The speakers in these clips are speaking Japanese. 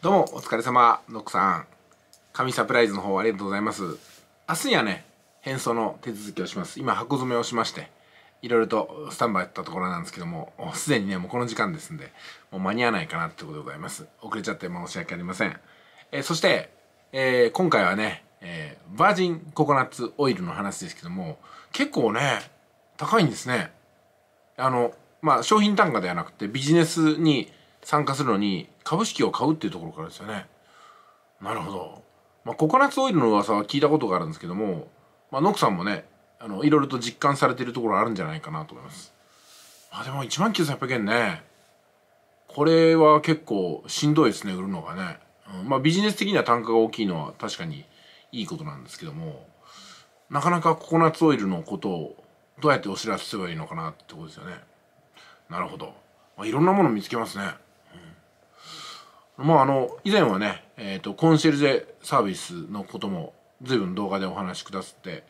どうもお疲れ様ノックさん神サプライズの方ありがとうございます明日にはね変装の手続きをします今箱詰めをしましていろいろとスタンバイやったところなんですけどもすでにねもうこの時間ですんでもう間に合わないかなってことでございます遅れちゃって申し訳ありません、えー、そして、えー、今回はね、えー、バージンココナッツオイルの話ですけども結構ね高いんですねあのまあ商品単価ではなくてビジネスに参加するのに株式を買うっていうところからですよね。なるほど。まあ、ココナッツオイルの噂は聞いたことがあるんですけども、まあ、ノクさんもね、あの、いろいろと実感されてるところあるんじゃないかなと思います。まあ、でも19,800円ね。これは結構しんどいですね、売るのがね。うん、まあ、ビジネス的には単価が大きいのは確かにいいことなんですけども、なかなかココナッツオイルのことをどうやってお知らせすればいいのかなってことですよね。なるほど。まあ、いろんなもの見つけますね。まああの以前はね、えーと、コンシェルジェサービスのことも随分動画でお話しくださって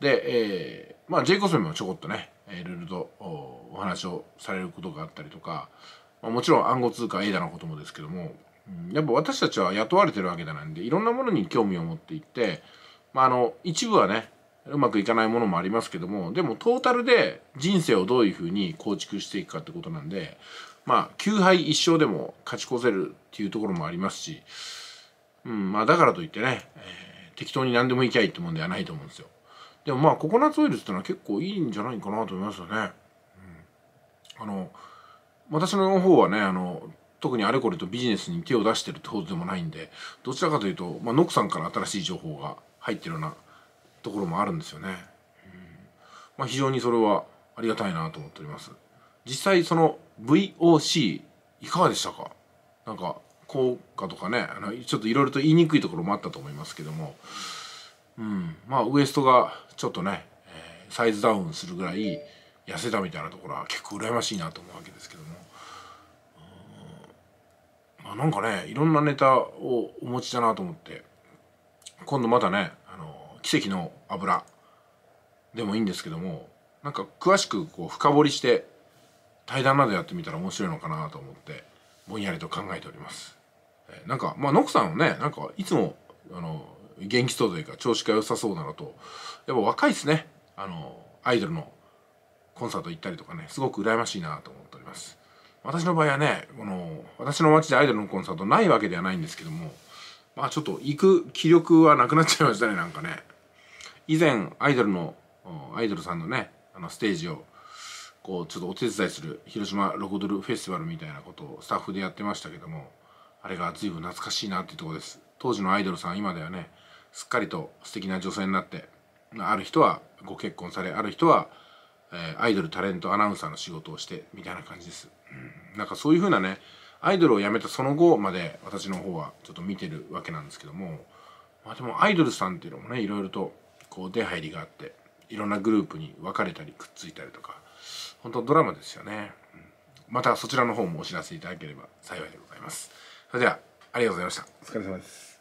で、えー、まあ J コスメもちょこっとねいろいろとお話をされることがあったりとか、まあ、もちろん暗号通貨 ADA のこともですけどもやっぱ私たちは雇われてるわけじゃないんでいろんなものに興味を持っていって、まあ、あの一部はねうまくいかないものもありますけどもでもトータルで人生をどういうふうに構築していくかってことなんでまあ9敗1勝でも勝ち越せるっていうところもありますし、うんまあ、だからといってね、えー、適当に何でもいきゃいいってもんではないと思うんですよ。でもまあココナッツオイルっていうのは結構いいんじゃないかなと思いますよね。うん、あの私の方はねあの特にあれこれとビジネスに手を出してるってことでもないんでどちらかというと、まあ、ノックさんから新しい情報が入ってるようなところもあるんですよね。うん、まあ、非常にそれはありがたいなと思っております。実際その VOC いかがでしたかなんか効果とかねあのちょっといろいろと言いにくいところもあったと思いますけども、うん、まあウエストがちょっとねサイズダウンするぐらい痩せたみたいなところは結構羨ましいなと思うわけですけども、まあ、なんかねいろんなネタをお持ちだなと思って今度またね奇跡の油でもいいんですけどもなんか詳しくこう深掘りして対談などやってみたら面白いのかなと思ってぼんやりと考えております。えー、なんかまあノクさんねなんかいつもあの元気そうというか調子が良さそうなのとやっぱ若いですねあのアイドルのコンサート行ったりとかねすごく羨ましいなと思っております私の場合はねこの私の街でアイドルのコンサートないわけではないんですけどもまあちょっと行く気力はなくなっちゃいましたねなんかね以前アイドルのアイドルさんのねあのステージをこうちょっとお手伝いする広島ロコドルフェスティバルみたいなことをスタッフでやってましたけどもあれが随分懐かしいなっていうとこです当時のアイドルさん今ではねすっかりと素敵な女性になってある人はご結婚されある人は、えー、アイドルタレントアナウンサーの仕事をしてみたいな感じです、うん、なんかそういう風なねアイドルを辞めたその後まで私の方はちょっと見てるわけなんですけどもまあでもアイドルさんっていうのもねいろいろとこう出入りがあっていろんなグループに分かれたりくっついたりとか本当ドラマですよね、うん、またそちらの方もお知らせいただければ幸いでございますそれではありがとうございましたお疲れ様です